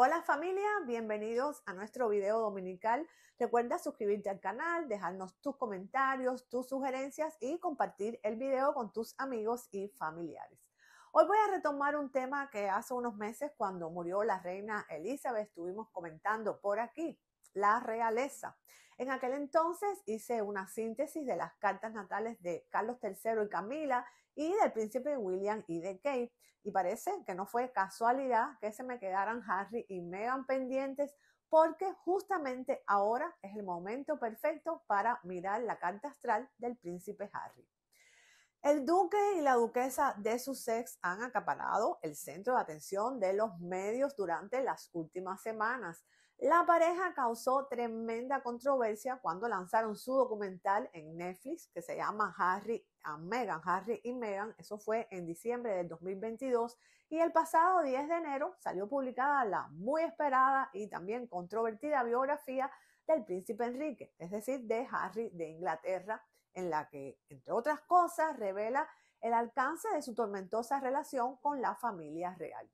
Hola familia, bienvenidos a nuestro video dominical. Recuerda suscribirte al canal, dejarnos tus comentarios, tus sugerencias y compartir el video con tus amigos y familiares. Hoy voy a retomar un tema que hace unos meses cuando murió la reina Elizabeth estuvimos comentando por aquí, la realeza. En aquel entonces hice una síntesis de las cartas natales de Carlos III y Camila y del príncipe William y de Kate. Y parece que no fue casualidad que se me quedaran Harry y Meghan pendientes porque justamente ahora es el momento perfecto para mirar la carta astral del príncipe Harry. El duque y la duquesa de Sussex han acaparado el centro de atención de los medios durante las últimas semanas. La pareja causó tremenda controversia cuando lanzaron su documental en Netflix que se llama Harry and Meghan, Harry y Meghan. Eso fue en diciembre del 2022 y el pasado 10 de enero salió publicada la muy esperada y también controvertida biografía del príncipe Enrique, es decir, de Harry de Inglaterra, en la que, entre otras cosas, revela el alcance de su tormentosa relación con la familia real.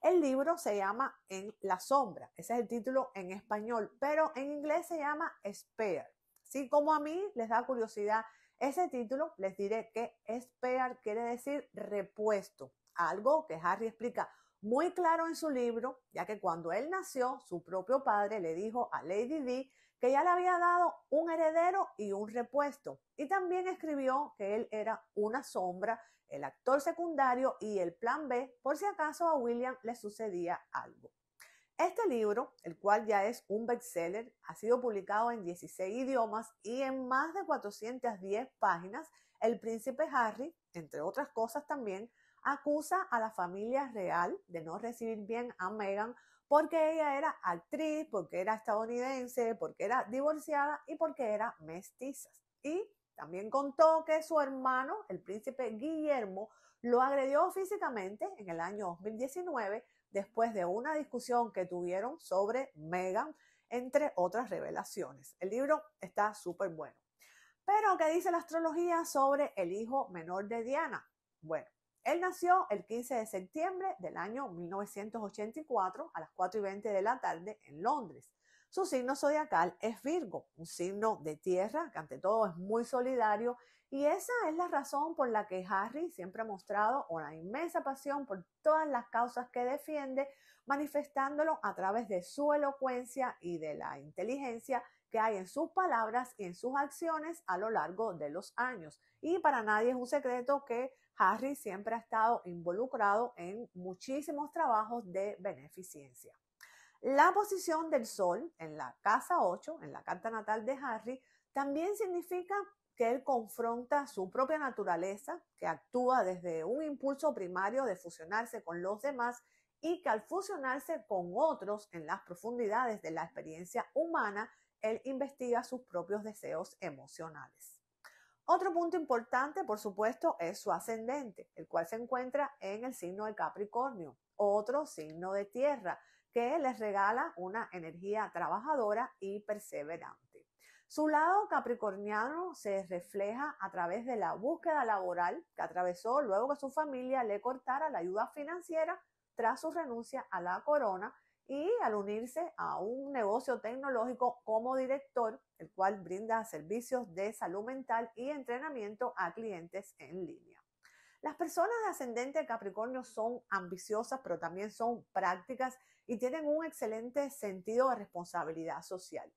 El libro se llama En la sombra, ese es el título en español, pero en inglés se llama Spare. Si como a mí les da curiosidad ese título, les diré que Spare quiere decir repuesto, algo que Harry explica muy claro en su libro, ya que cuando él nació, su propio padre le dijo a Lady D que ya le había dado un heredero y un repuesto. Y también escribió que él era una sombra el actor secundario y el plan B por si acaso a William le sucedía algo. Este libro, el cual ya es un bestseller, ha sido publicado en 16 idiomas y en más de 410 páginas, el príncipe Harry, entre otras cosas también, acusa a la familia real de no recibir bien a Meghan porque ella era actriz, porque era estadounidense, porque era divorciada y porque era mestiza. Y también contó que su hermano, el príncipe Guillermo, lo agredió físicamente en el año 2019 después de una discusión que tuvieron sobre Meghan, entre otras revelaciones. El libro está súper bueno. Pero, ¿qué dice la astrología sobre el hijo menor de Diana? Bueno, él nació el 15 de septiembre del año 1984 a las 4 y 20 de la tarde en Londres. Su signo zodiacal es Virgo, un signo de tierra que ante todo es muy solidario y esa es la razón por la que Harry siempre ha mostrado una inmensa pasión por todas las causas que defiende, manifestándolo a través de su elocuencia y de la inteligencia que hay en sus palabras y en sus acciones a lo largo de los años. Y para nadie es un secreto que Harry siempre ha estado involucrado en muchísimos trabajos de beneficencia. La posición del Sol en la casa 8, en la carta natal de Harry, también significa que él confronta su propia naturaleza, que actúa desde un impulso primario de fusionarse con los demás y que al fusionarse con otros en las profundidades de la experiencia humana, él investiga sus propios deseos emocionales. Otro punto importante, por supuesto, es su ascendente, el cual se encuentra en el signo de Capricornio, otro signo de tierra, que les regala una energía trabajadora y perseverante. Su lado capricorniano se refleja a través de la búsqueda laboral que atravesó luego que su familia le cortara la ayuda financiera tras su renuncia a la corona y al unirse a un negocio tecnológico como director, el cual brinda servicios de salud mental y entrenamiento a clientes en línea. Las personas de ascendente Capricornio son ambiciosas, pero también son prácticas y tienen un excelente sentido de responsabilidad social.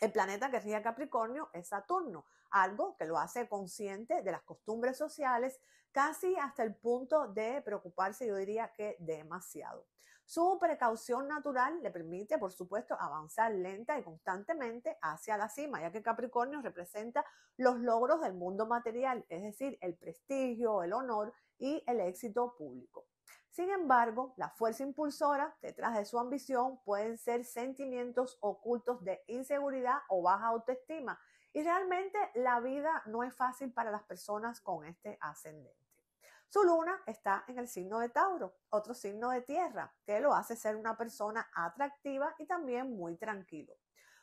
El planeta que rige Capricornio es Saturno, algo que lo hace consciente de las costumbres sociales, casi hasta el punto de preocuparse, yo diría que demasiado. Su precaución natural le permite, por supuesto, avanzar lenta y constantemente hacia la cima, ya que Capricornio representa los logros del mundo material, es decir, el prestigio, el honor y el éxito público. Sin embargo, la fuerza impulsora detrás de su ambición pueden ser sentimientos ocultos de inseguridad o baja autoestima. Y realmente la vida no es fácil para las personas con este ascendente. Su luna está en el signo de Tauro, otro signo de tierra, que lo hace ser una persona atractiva y también muy tranquilo.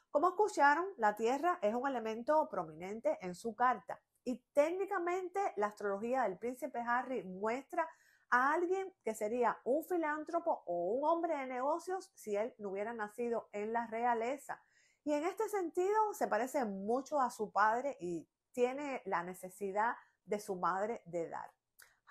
Como escucharon, la tierra es un elemento prominente en su carta y técnicamente la astrología del príncipe Harry muestra a alguien que sería un filántropo o un hombre de negocios si él no hubiera nacido en la realeza. Y en este sentido se parece mucho a su padre y tiene la necesidad de su madre de dar.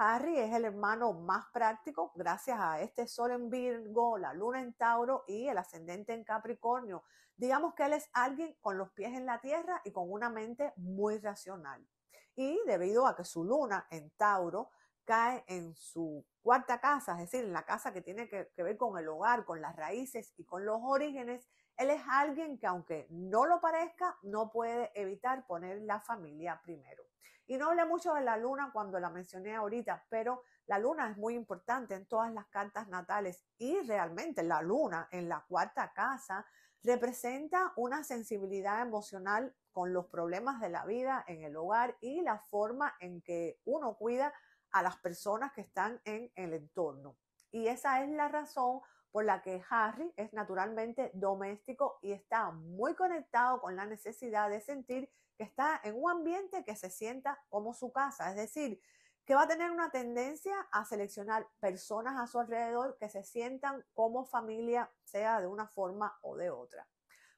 Harry es el hermano más práctico gracias a este Sol en Virgo, la Luna en Tauro y el ascendente en Capricornio. Digamos que él es alguien con los pies en la tierra y con una mente muy racional. Y debido a que su Luna en Tauro cae en su cuarta casa, es decir, en la casa que tiene que, ver con el hogar, con las raíces y con los orígenes, él es alguien que aunque no lo parezca, no puede evitar poner la familia primero. Y no hablé mucho de la luna cuando la mencioné ahorita, pero la luna es muy importante en todas las cartas natales y realmente la luna en la cuarta casa representa una sensibilidad emocional con los problemas de la vida en el hogar y la forma en que uno cuida a las personas que están en el entorno. Y esa es la razón por la que Harry es naturalmente doméstico y está muy conectado con la necesidad de sentir que está en un ambiente que se sienta como su casa, es decir, que va a tener una tendencia a seleccionar personas a su alrededor que se sientan como familia, sea de una forma o de otra.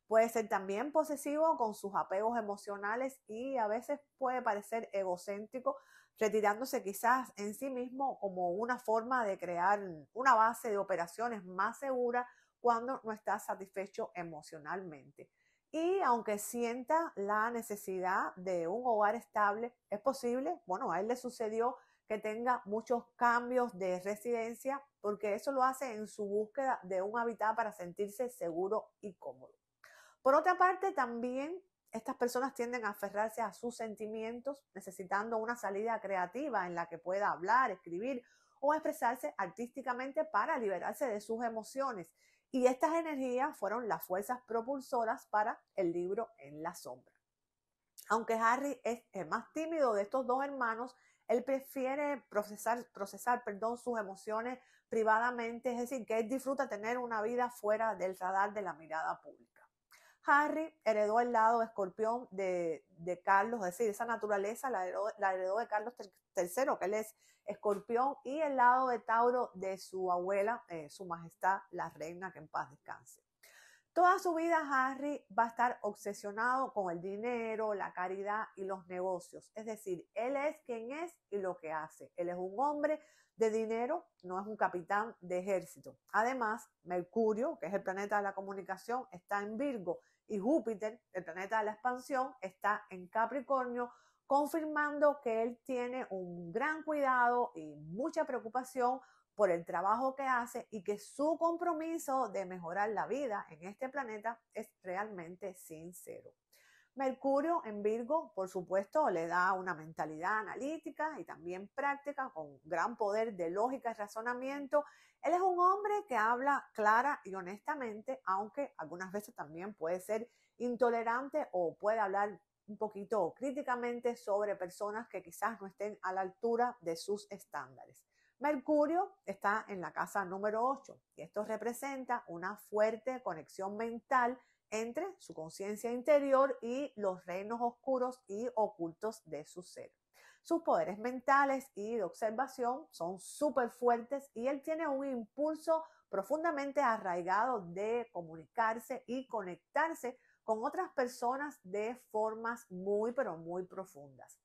Puede ser también posesivo con sus apegos emocionales y a veces puede parecer egocéntrico retirándose quizás en sí mismo como una forma de crear una base de operaciones más segura cuando no está satisfecho emocionalmente. Y aunque sienta la necesidad de un hogar estable, es posible, bueno, a él le sucedió que tenga muchos cambios de residencia porque eso lo hace en su búsqueda de un hábitat para sentirse seguro y cómodo. Por otra parte, también estas personas tienden a aferrarse a sus sentimientos necesitando una salida creativa en la que pueda hablar, escribir o expresarse artísticamente para liberarse de sus emociones. Y estas energías fueron las fuerzas propulsoras para el libro En la sombra. Aunque Harry es el más tímido de estos dos hermanos, él prefiere procesar, procesar perdón, sus emociones privadamente, es decir, que él disfruta tener una vida fuera del radar de la mirada pública. Harry heredó el lado de escorpión de, Carlos, es decir, esa naturaleza la heredó, de Carlos III, que él es escorpión, y el lado de Tauro de su abuela, eh, su majestad, la reina, que en paz descanse. Toda su vida Harry va a estar obsesionado con el dinero, la caridad y los negocios. Es decir, él es quien es y lo que hace. Él es un hombre de dinero, no es un capitán de ejército. Además, Mercurio, que es el planeta de la comunicación, está en Virgo y Júpiter, el planeta de la expansión, está en Capricornio, confirmando que él tiene un gran cuidado y mucha preocupación por el trabajo que hace y que su compromiso de mejorar la vida en este planeta es realmente sincero. Mercurio en Virgo, por supuesto, le da una mentalidad analítica y también práctica con gran poder de lógica y razonamiento. Él es un hombre que habla clara y honestamente, aunque algunas veces también puede ser intolerante o puede hablar un poquito críticamente sobre personas que quizás no estén a la altura de sus estándares. Mercurio está en la casa número 8 y esto representa una fuerte conexión mental entre su conciencia interior y los reinos oscuros y ocultos de su ser. Sus poderes mentales y de observación son súper fuertes y él tiene un impulso profundamente arraigado de comunicarse y conectarse con otras personas de formas muy, pero muy profundas.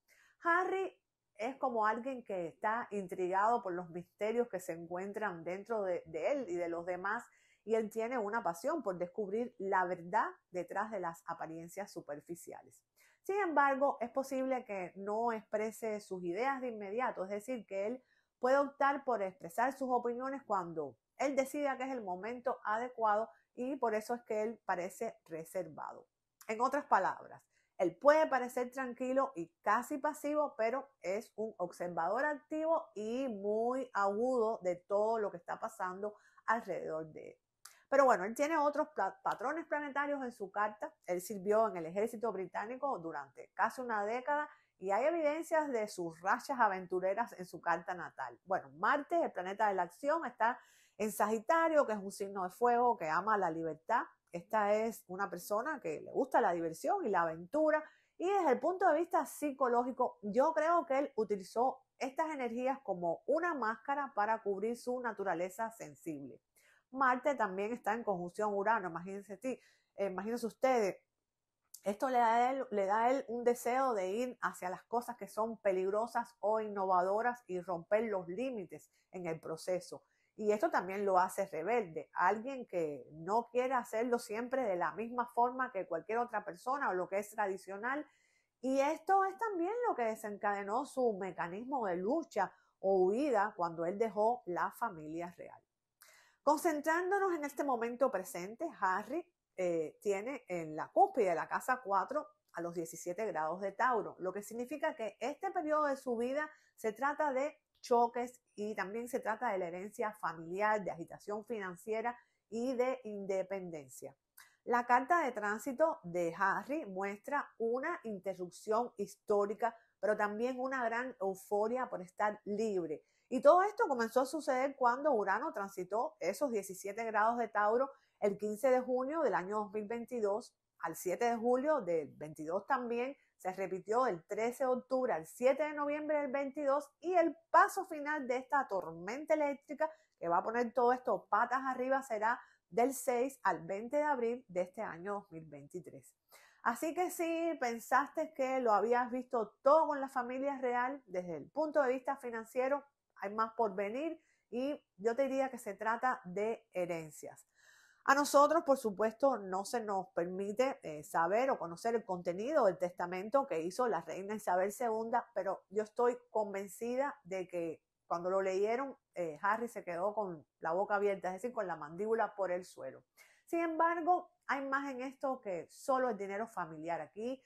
Harry es como alguien que está intrigado por los misterios que se encuentran dentro de, él y de los demás y él tiene una pasión por descubrir la verdad detrás de las apariencias superficiales. Sin embargo, es posible que no exprese sus ideas de inmediato, es decir, que él puede optar por expresar sus opiniones cuando él decida que es el momento adecuado y por eso es que él parece reservado. En otras palabras, él puede parecer tranquilo y casi pasivo, pero es un observador activo y muy agudo de todo lo que está pasando alrededor de él. Pero bueno, él tiene otros patrones planetarios en su carta. Él sirvió en el ejército británico durante casi una década y hay evidencias de sus rachas aventureras en su carta natal. Bueno, Marte, el planeta de la acción, está en Sagitario, que es un signo de fuego, que ama la libertad. Esta es una persona que le gusta la diversión y la aventura. Y desde el punto de vista psicológico, yo creo que él utilizó estas energías como una máscara para cubrir su naturaleza sensible. Marte también está en conjunción Urano, imagínense, eh, imagínense ustedes. Esto le da, a él, le da él un deseo de ir hacia las cosas que son peligrosas o innovadoras y romper los límites en el proceso. Y esto también lo hace rebelde, alguien que no quiere hacerlo siempre de la misma forma que cualquier otra persona o lo que es tradicional. Y esto es también lo que desencadenó su mecanismo de lucha o huida cuando él dejó la familia real. Concentrándonos en este momento presente, Harry eh, tiene en la cúspide de la casa 4 a los 17 grados de Tauro, lo que significa que este periodo de su vida se trata de choques y también se trata de la herencia familiar, de agitación financiera y de independencia. La carta de tránsito de Harry muestra una interrupción histórica pero también una gran euforia por estar libre. Y todo esto comenzó a suceder cuando Urano transitó esos 17 grados de Tauro el 15 de junio del año 2022 al 7 de julio del 22 también, se repitió el 13 de octubre al 7 de noviembre del 22 y el paso final de esta tormenta eléctrica que va a poner todo esto patas arriba será del 6 al 20 de abril de este año 2023. Así que si pensaste que lo habías visto todo con la familia real, desde el punto de vista financiero, hay más por venir y yo te diría que se trata de herencias. A nosotros, por supuesto, no se nos permite eh, saber o conocer el contenido del testamento que hizo la reina Isabel II, pero yo estoy convencida de que cuando lo leyeron, eh, Harry se quedó con la boca abierta, es decir, con la mandíbula por el suelo. Sin embargo, hay más en esto que solo el dinero familiar. Aquí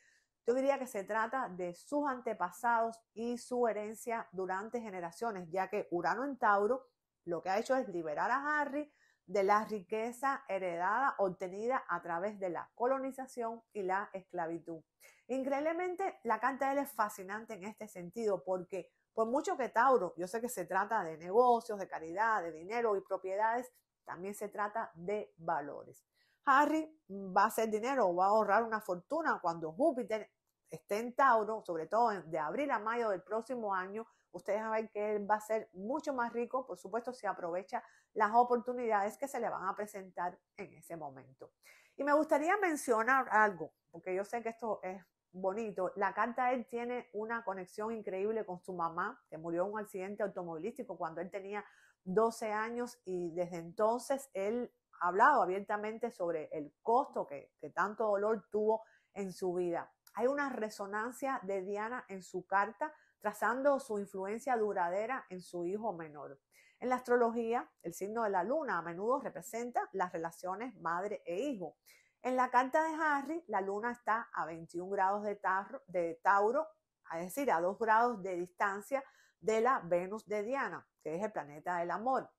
yo diría que se trata de sus antepasados y su herencia durante generaciones, ya que Urano en Tauro lo que ha hecho es liberar a Harry de la riqueza heredada obtenida a través de la colonización y la esclavitud. Increíblemente, la carta de él es fascinante en este sentido porque por mucho que Tauro, yo sé que se trata de negocios, de caridad, de dinero y propiedades, también se trata de valores. Harry va a hacer dinero, o va a ahorrar una fortuna cuando Júpiter esté en Tauro, sobre todo de abril a mayo del próximo año, ustedes saben que él va a ser mucho más rico, por supuesto, si aprovecha las oportunidades que se le van a presentar en ese momento. Y me gustaría mencionar algo, porque yo sé que esto es bonito. La carta él tiene una conexión increíble con su mamá, que murió en un accidente automovilístico cuando él tenía 12 años y desde entonces él hablado abiertamente sobre el costo que, tanto dolor tuvo en su vida. Hay una resonancia de Diana en su carta, trazando su influencia duradera en su hijo menor. En la astrología, el signo de la luna a menudo representa las relaciones madre e hijo. En la carta de Harry, la luna está a 21 grados de, de Tauro, es decir, a 2 grados de distancia de la Venus de Diana, que es el planeta del amor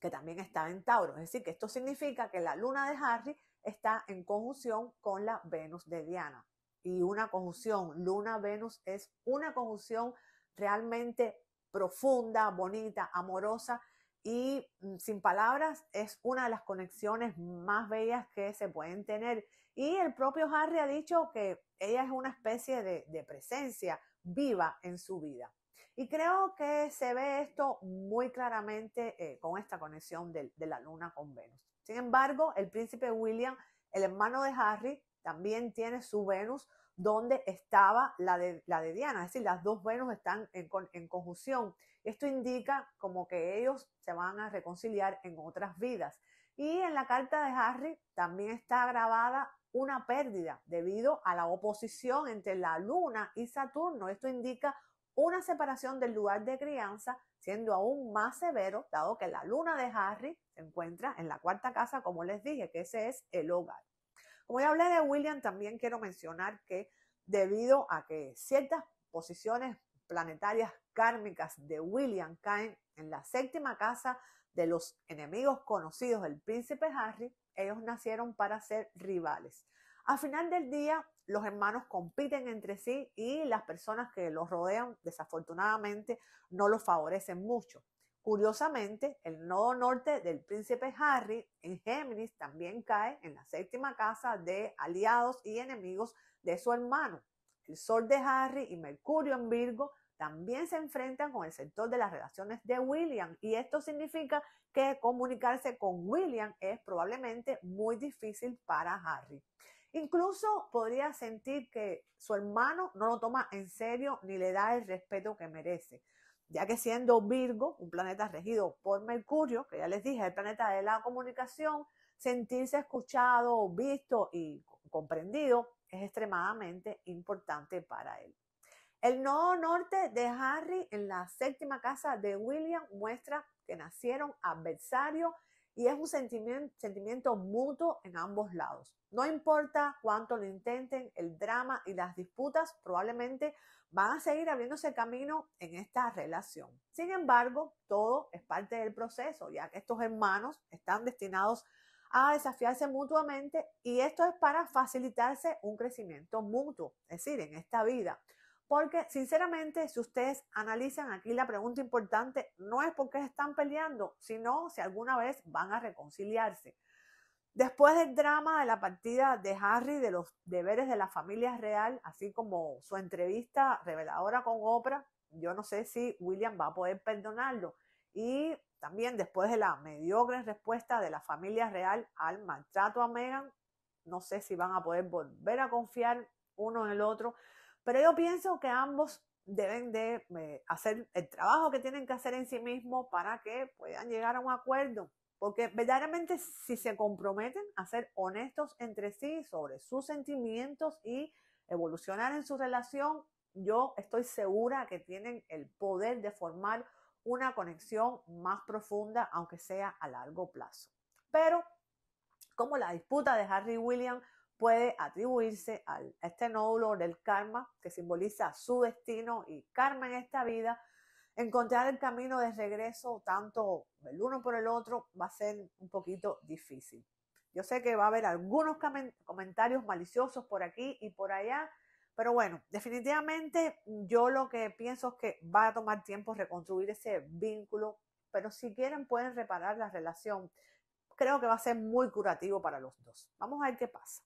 que también está en Tauro. Es decir, que esto significa que la luna de Harry está en conjunción con la Venus de Diana. Y una conjunción luna-Venus es una conjunción realmente profunda, bonita, amorosa y mm, sin palabras es una de las conexiones más bellas que se pueden tener. Y el propio Harry ha dicho que ella es una especie de, de presencia viva en su vida. Y creo que se ve esto muy claramente eh, con esta conexión de, la luna con Venus. Sin embargo, el príncipe William, el hermano de Harry, también tiene su Venus donde estaba la de, la de Diana, es decir, las dos Venus están en, en, conjunción. Esto indica como que ellos se van a reconciliar en otras vidas. Y en la carta de Harry también está grabada una pérdida debido a la oposición entre la Luna y Saturno. Esto indica una separación del lugar de crianza, siendo aún más severo, dado que la luna de Harry se encuentra en la cuarta casa, como les dije, que ese es el hogar. Como ya hablé de William, también quiero mencionar que debido a que ciertas posiciones planetarias kármicas de William caen en la séptima casa de los enemigos conocidos del príncipe Harry, ellos nacieron para ser rivales. Al final del día, los hermanos compiten entre sí y las personas que los rodean, desafortunadamente, no los favorecen mucho. Curiosamente, el nodo norte del príncipe Harry en Géminis también cae en la séptima casa de aliados y enemigos de su hermano. El sol de Harry y Mercurio en Virgo también se enfrentan con el sector de las relaciones de William y esto significa que comunicarse con William es probablemente muy difícil para Harry. Incluso podría sentir que su hermano no lo toma en serio ni le da el respeto que merece, ya que siendo Virgo, un planeta regido por Mercurio, que ya les dije, el planeta de la comunicación, sentirse escuchado, visto y comprendido es extremadamente importante para él. El nodo norte de Harry en la séptima casa de William muestra que nacieron adversarios y es un sentimiento, sentimiento mutuo en ambos lados. No importa cuánto lo intenten, el drama y las disputas probablemente van a seguir abriéndose camino en esta relación. Sin embargo, todo es parte del proceso, ya que estos hermanos están destinados a desafiarse mutuamente y esto es para facilitarse un crecimiento mutuo, es decir, en esta vida. Porque sinceramente, si ustedes analizan aquí la pregunta importante, no es por qué están peleando, sino si alguna vez van a reconciliarse. Después del drama de la partida de Harry, de los deberes de la familia real, así como su entrevista reveladora con Oprah, yo no sé si William va a poder perdonarlo. Y también después de la mediocre respuesta de la familia real al maltrato a Meghan, no sé si van a poder volver a confiar uno en el otro. Pero yo pienso que ambos deben de eh, hacer el trabajo que tienen que hacer en sí mismos para que puedan llegar a un acuerdo. Porque verdaderamente si se comprometen a ser honestos entre sí sobre sus sentimientos y evolucionar en su relación, yo estoy segura que tienen el poder de formar una conexión más profunda, aunque sea a largo plazo. Pero como la disputa de Harry Williams William puede atribuirse a este nódulo del karma que simboliza su destino y karma en esta vida. Encontrar el camino de regreso, tanto el uno por el otro, va a ser un poquito difícil. Yo sé que va a haber algunos comentarios maliciosos por aquí y por allá, pero bueno, definitivamente yo lo que pienso es que va a tomar tiempo reconstruir ese vínculo, pero si quieren pueden reparar la relación. Creo que va a ser muy curativo para los dos. Vamos a ver qué pasa.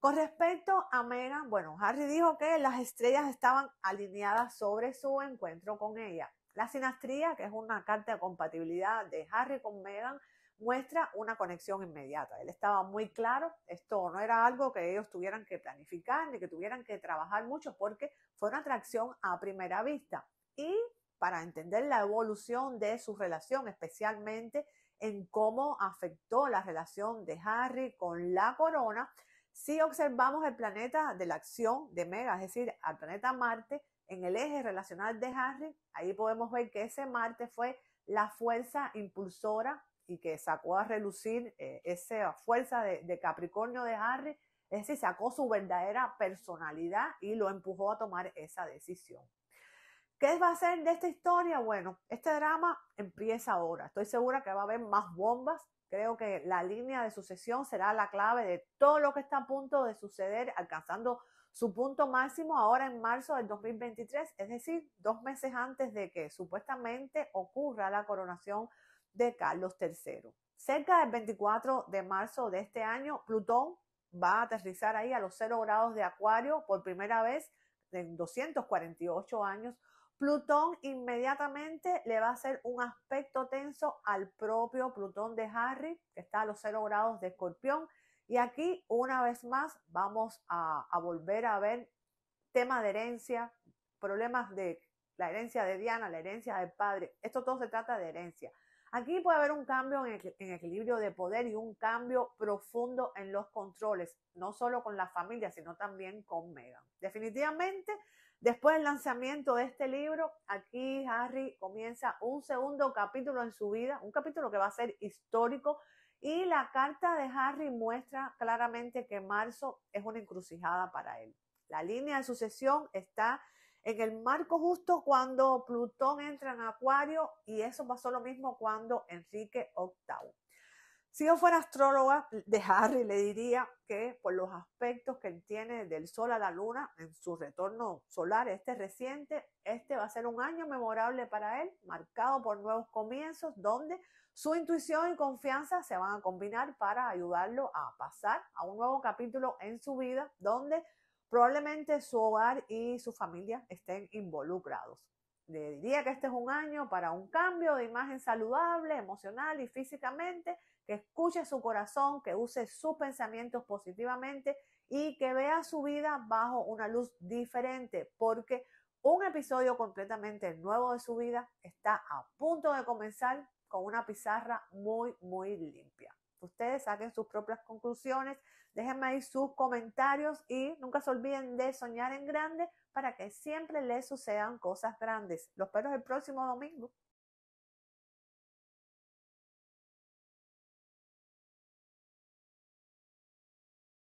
Con respecto a Megan bueno, Harry dijo que las estrellas estaban alineadas sobre su encuentro con ella. La sinastría, que es una carta de compatibilidad de Harry con Megan muestra una conexión inmediata. Él estaba muy claro, esto no era algo que ellos tuvieran que planificar ni que tuvieran que trabajar mucho porque fue una atracción a primera vista. Y para entender la evolución de su relación, especialmente en cómo afectó la relación de Harry con la corona, si observamos el planeta de la acción de Mega, es decir, al planeta Marte, en el eje relacional de Harry, ahí podemos ver que ese Marte fue la fuerza impulsora y que sacó a relucir eh, esa fuerza de, de, Capricornio de Harry, es decir, sacó su verdadera personalidad y lo empujó a tomar esa decisión. ¿Qué va a ser de esta historia? Bueno, este drama empieza ahora. Estoy segura que va a haber más bombas, Creo que la línea de sucesión será la clave de todo lo que está a punto de suceder, alcanzando su punto máximo ahora en marzo del 2023, es decir, dos meses antes de que supuestamente ocurra la coronación de Carlos III. Cerca del 24 de marzo de este año, Plutón va a aterrizar ahí a los 0 grados de Acuario por primera vez en 248 años, Plutón inmediatamente le va a hacer un aspecto tenso al propio Plutón de Harry, que está a los 0 grados de escorpión. Y aquí, una vez más, vamos a, volver a ver tema de herencia, problemas de la herencia de Diana, la herencia del padre. Esto todo se trata de herencia. Aquí puede haber un cambio en, en, equilibrio de poder y un cambio profundo en los controles, no solo con la familia, sino también con Megan. Definitivamente Después del lanzamiento de este libro, aquí Harry comienza un segundo capítulo en su vida, un capítulo que va a ser histórico. Y la carta de Harry muestra claramente que marzo es una encrucijada para él. La línea de sucesión está en el marco justo cuando Plutón entra en Acuario y eso pasó lo mismo cuando Enrique octavo. Si yo fuera astróloga de Harry, le diría que por los aspectos que él tiene del Sol a la Luna en su retorno solar, este reciente, este va a ser un año memorable para él, marcado por nuevos comienzos, donde su intuición y confianza se van a combinar para ayudarlo a pasar a un nuevo capítulo en su vida, donde probablemente su hogar y su familia estén involucrados. Le diría que este es un año para un cambio de imagen saludable, emocional y físicamente, que escuche su corazón, que use sus pensamientos positivamente y que vea su vida bajo una luz diferente, porque un episodio completamente nuevo de su vida está a punto de comenzar con una pizarra muy, muy limpia. Ustedes saquen sus propias conclusiones, déjenme ahí sus comentarios y nunca se olviden de soñar en grande para que siempre le sucedan cosas grandes. Los espero el próximo domingo.